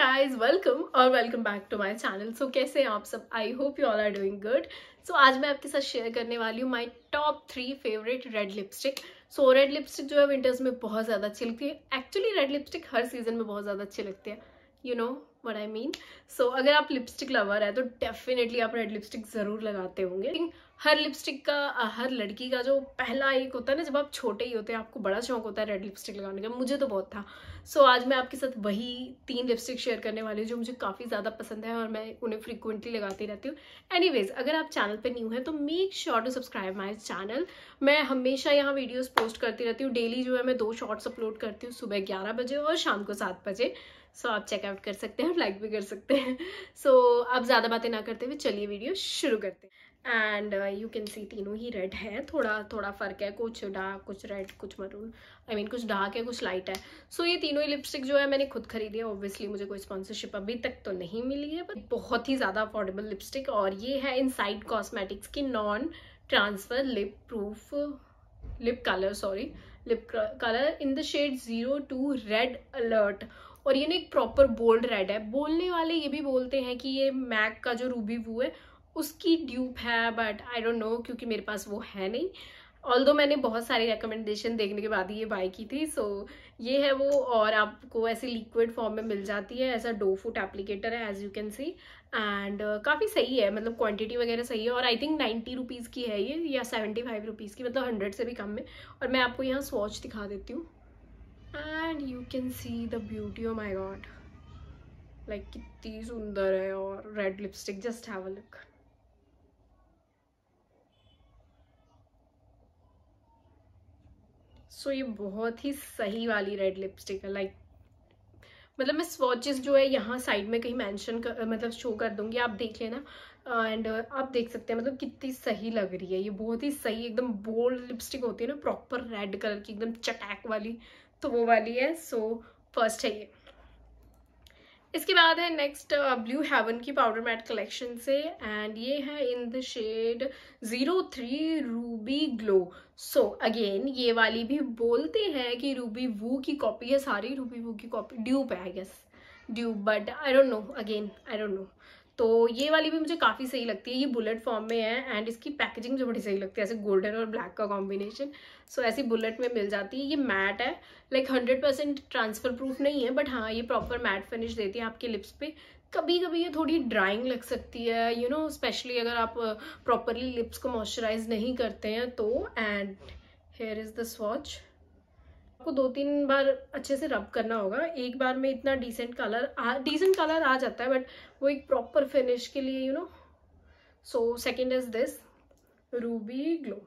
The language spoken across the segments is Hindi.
गाइस वेलकम और welcome back to my channel so कैसे हैं आप सब I hope you all are doing good so आज मैं आपके साथ शेयर करने वाली हूँ my top three favourite red lipstick so red lipstick जो है विंटर्स में बहुत ज़्यादा अच्छी लगती है एक्चुअली रेड लिपस्टिक हर सीजन में बहुत ज़्यादा अच्छी लगती है you know what I mean so अगर आप लिपस्टिक लवर है तो डेफिनेटली आप रेड लिपस्टिक ज़रूर लगाते होंगे हर लिपस्टिक का हर लड़की का जो पहला एक होता है ना जब आप छोटे ही होते हैं आपको बड़ा शौक होता है रेड लिपस्टिक लगाने का मुझे तो बहुत था सो so, आज मैं आपके साथ वही तीन लिपस्टिक शेयर करने वाली हूँ जो मुझे काफ़ी ज़्यादा पसंद है और मैं उन्हें फ्रिक्वेंटली लगाती रहती हूँ एनीवेज अगर आप चैनल पर न्यू हैं तो make sure to subscribe my channel मैं हमेशा यहाँ वीडियोज़ पोस्ट करती रहती हूँ डेली जो है मैं दो शॉर्ट्स अपलोड करती हूँ सुबह ग्यारह बजे और शाम को सात बजे सो so, आप चेकआउट कर सकते हैं और लाइक भी कर सकते हैं सो so, आप ज़्यादा बातें ना करते हुए चलिए वीडियो शुरू करते हैं एंड यू कैन सी तीनों ही रेड है थोड़ा थोड़ा फ़र्क है कुछ डार्क कुछ रेड कुछ मरून आई मीन कुछ डार्क है कुछ लाइट है सो so, ये तीनों ही लिपस्टिक जो है मैंने खुद खरीदी है ऑब्वियसली मुझे कोई स्पॉन्सरशिप अभी तक तो नहीं मिली है बट बहुत ही ज़्यादा अफोर्डेबल लिपस्टिक और ये है इन साइड कॉस्मेटिक्स की non transfer lip proof lip colour sorry lip colour in the shade zero two red alert और ये ना एक प्रॉपर बोल्ड रेड है बोलने वाले ये भी बोलते हैं कि ये मैक का जो रूबी वू है उसकी ड्यूप है बट आई डोंट नो क्योंकि मेरे पास वो है नहीं ऑल दो मैंने बहुत सारी रिकमेंडेशन देखने के बाद ही ये बाय की थी सो so, ये है वो और आपको ऐसे लिक्विड फॉर्म में मिल जाती है ऐसा डो फूट एप्लीकेटर है as you can see and काफ़ी सही है मतलब क्वांटिटी वगैरह सही है और आई थिंक नाइन्टी रुपीज़ की है ये या सेवेंटी फाइव रुपीज़ की मतलब हंड्रेड से भी कम में और मैं आपको यहाँ स्वॉच दिखा देती हूँ and you can see the beauty of my god like कितनी सुंदर है और red lipstick just have a look so so, ये बहुत ही सही वाली रेड लिपस्टिक है लाइक मतलब मैं स्वॉचेस जो है यहाँ साइड में कहीं मेंशन कर मतलब शो कर दूंगी आप देख लेना एंड uh, uh, आप देख सकते हैं मतलब कितनी सही लग रही है ये बहुत ही सही एकदम बोल्ड लिपस्टिक होती है ना प्रॉपर रेड कलर की एकदम चटैक वाली तो वो वाली है सो so, फर्स्ट है ये इसके बाद है नेक्स्ट ब्लू हेवन की पाउडर मैट कलेक्शन से एंड ये है in the shade zero three ruby glow so again ये वाली भी बोलते हैं कि रूबी वू की कॉपी है सारी रूबी वू की कॉपी ड्यूप है I guess dupe but I don't know again I don't know तो ये वाली भी मुझे काफ़ी सही लगती है ये बुलेट फॉर्म में है एंड इसकी पैकेजिंग मुझे बड़ी सही लगती है ऐसे गोल्डन और ब्लैक का कॉम्बिनेशन सो so, ऐसी बुलेट में मिल जाती है ये मैट है like hundred percent transfer proof नहीं है बट हाँ ये प्रॉपर मैट फिनिश देती है आपके लिप्स पे कभी कभी ये थोड़ी ड्राइंग लग सकती है यू नो स्पेशली अगर आप प्रॉपरली लिप्स को मॉइस्चराइज नहीं करते हैं तो and here is the swatch आपको दो तीन बार अच्छे से रब करना होगा एक बार में इतना डिसेंट कलर डिसेंट कलर आ जाता है बट वो एक प्रॉपर फिनिश के लिए you know so second is this ruby glow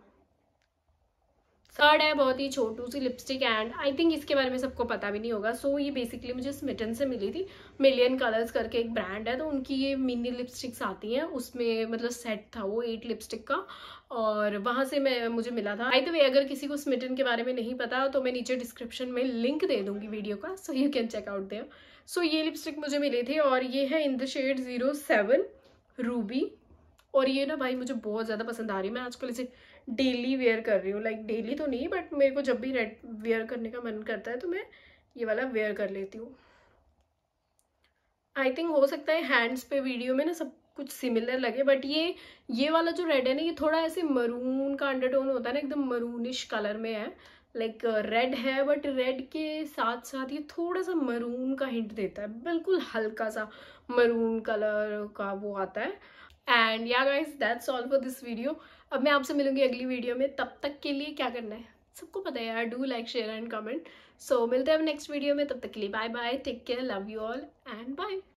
third है बहुत ही छोटू सी लिपस्टिक एंड आई थिंक इसके बारे में सबको पता भी नहीं होगा सो so, ये बेसिकली मुझे स्मिटन से मिली थी मिलियन कलर्स करके एक ब्रांड है तो उनकी ये मिनी लिपस्टिक्स आती हैं उसमें मतलब सेट था वो एट लिपस्टिक का और वहाँ से मैं मुझे मिला था आई तो वे अगर किसी को स्मिटन के बारे में नहीं पता तो मैं नीचे डिस्क्रिप्शन में लिंक दे दूँगी वीडियो का so you can check out so ये लिपस्टिक मुझे मिली थी और ये है in the shade zero seven ruby और ये ना भाई मुझे बहुत ज़्यादा पसंद आ रही है मैं आजकल इसे डेली वेयर कर रही हूँ लाइक डेली तो नहीं बट मेरे को जब भी रेड वेयर करने का मन करता है तो मैं ये वाला वेयर कर लेती हूँ आई थिंक हो सकता है हैंड्स पे वीडियो में ना सब कुछ सिमिलर लगे बट ये ये वाला जो रेड है ना ये थोड़ा ऐसे मरून का अंडरटोन होता है ना एकदम मरूनिश कलर में है लाइक like, रेड uh, है बट रेड के साथ साथ ये थोड़ा सा मरून का हिंट देता है बिल्कुल हल्का सा मरून कलर का वो आता है एंड या guys that's all for this video अब मैं आपसे मिलूंगी अगली वीडियो में तब तक के लिए क्या करना है सबको पता है यार do like share and comment so मिलते हैं नेक्स्ट वीडियो में तब तक के लिए bye bye take care love you all and bye